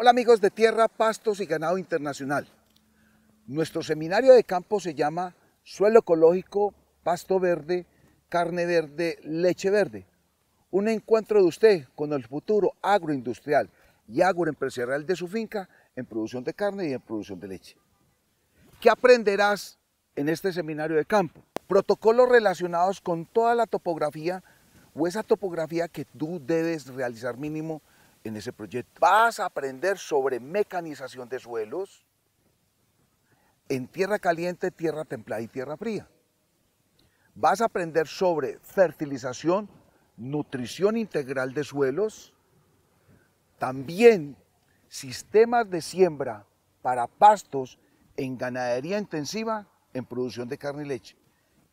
Hola amigos de Tierra, Pastos y Ganado Internacional. Nuestro seminario de campo se llama Suelo Ecológico, Pasto Verde, Carne Verde, Leche Verde. Un encuentro de usted con el futuro agroindustrial y agroempresarial de su finca en producción de carne y en producción de leche. ¿Qué aprenderás en este seminario de campo? Protocolos relacionados con toda la topografía o esa topografía que tú debes realizar mínimo en ese proyecto. Vas a aprender sobre mecanización de suelos en tierra caliente, tierra templada y tierra fría. Vas a aprender sobre fertilización, nutrición integral de suelos, también sistemas de siembra para pastos en ganadería intensiva en producción de carne y leche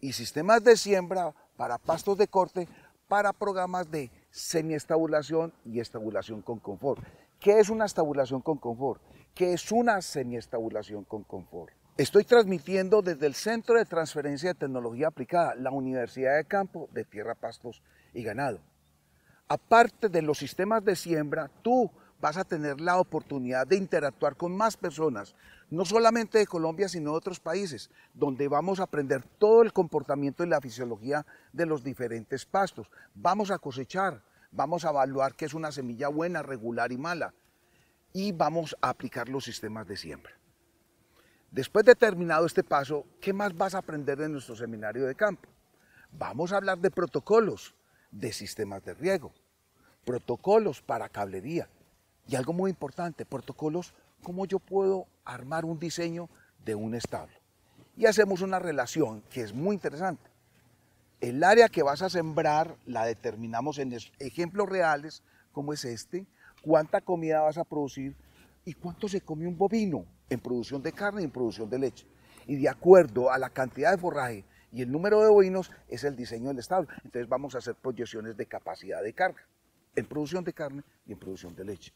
y sistemas de siembra para pastos de corte para programas de semiestabulación y estabulación con confort. ¿Qué es una estabulación con confort? ¿Qué es una semiestabulación con confort? Estoy transmitiendo desde el Centro de Transferencia de Tecnología Aplicada, la Universidad de Campo de Tierra, Pastos y Ganado. Aparte de los sistemas de siembra, tú vas a tener la oportunidad de interactuar con más personas, no solamente de Colombia, sino de otros países, donde vamos a aprender todo el comportamiento y la fisiología de los diferentes pastos. Vamos a cosechar, vamos a evaluar qué es una semilla buena, regular y mala, y vamos a aplicar los sistemas de siembra. Después de terminado este paso, ¿qué más vas a aprender de nuestro seminario de campo? Vamos a hablar de protocolos, de sistemas de riego, protocolos para cablería, y algo muy importante, protocolos, cómo yo puedo armar un diseño de un establo. Y hacemos una relación que es muy interesante. El área que vas a sembrar la determinamos en ejemplos reales, como es este, cuánta comida vas a producir y cuánto se come un bovino en producción de carne y en producción de leche. Y de acuerdo a la cantidad de forraje y el número de bovinos es el diseño del establo. Entonces vamos a hacer proyecciones de capacidad de carga, en producción de carne y en producción de leche.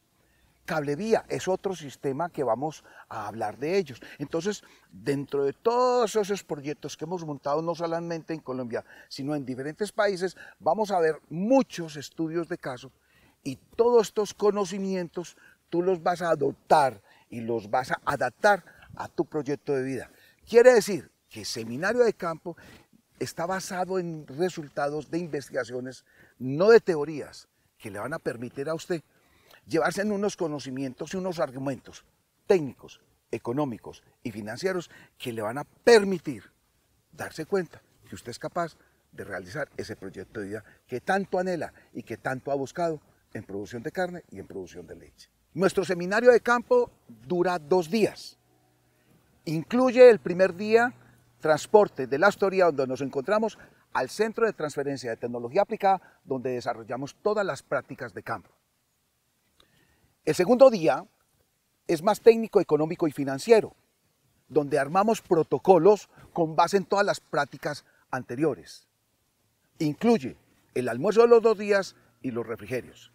Cablevía es otro sistema que vamos a hablar de ellos. Entonces, dentro de todos esos proyectos que hemos montado, no solamente en Colombia, sino en diferentes países, vamos a ver muchos estudios de caso y todos estos conocimientos tú los vas a adoptar y los vas a adaptar a tu proyecto de vida. Quiere decir que Seminario de Campo está basado en resultados de investigaciones, no de teorías, que le van a permitir a usted llevarse en unos conocimientos y unos argumentos técnicos, económicos y financieros que le van a permitir darse cuenta que usted es capaz de realizar ese proyecto de vida que tanto anhela y que tanto ha buscado en producción de carne y en producción de leche. Nuestro seminario de campo dura dos días. Incluye el primer día transporte de la Astoria, donde nos encontramos, al Centro de Transferencia de Tecnología Aplicada, donde desarrollamos todas las prácticas de campo. El segundo día es más técnico, económico y financiero, donde armamos protocolos con base en todas las prácticas anteriores. Incluye el almuerzo de los dos días y los refrigerios.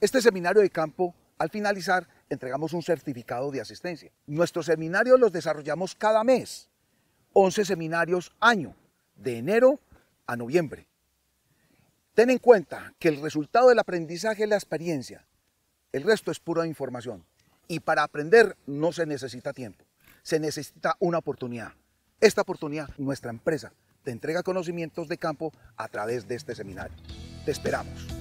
Este seminario de campo, al finalizar, entregamos un certificado de asistencia. Nuestros seminarios los desarrollamos cada mes, 11 seminarios año, de enero a noviembre. Ten en cuenta que el resultado del aprendizaje es la experiencia el resto es pura información. Y para aprender no se necesita tiempo, se necesita una oportunidad. Esta oportunidad, nuestra empresa, te entrega conocimientos de campo a través de este seminario. Te esperamos.